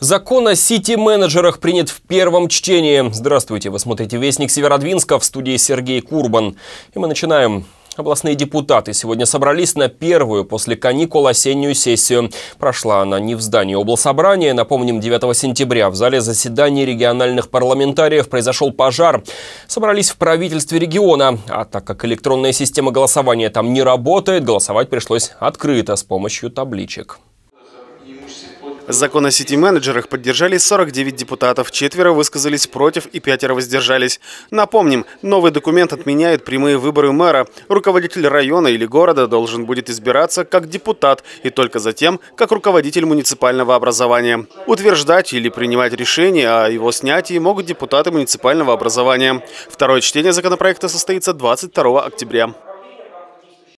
Закон о сити-менеджерах принят в первом чтении. Здравствуйте, вы смотрите «Вестник Северодвинска» в студии Сергей Курбан. И мы начинаем. Областные депутаты сегодня собрались на первую после каникул осеннюю сессию. Прошла она не в здании облсобрания. Напомним, 9 сентября в зале заседаний региональных парламентариев произошел пожар. Собрались в правительстве региона. А так как электронная система голосования там не работает, голосовать пришлось открыто с помощью табличек. Закон о сити-менеджерах поддержали 49 депутатов, четверо высказались против и пятеро воздержались. Напомним, новый документ отменяет прямые выборы мэра. Руководитель района или города должен будет избираться как депутат и только затем как руководитель муниципального образования. Утверждать или принимать решение о его снятии могут депутаты муниципального образования. Второе чтение законопроекта состоится 22 октября.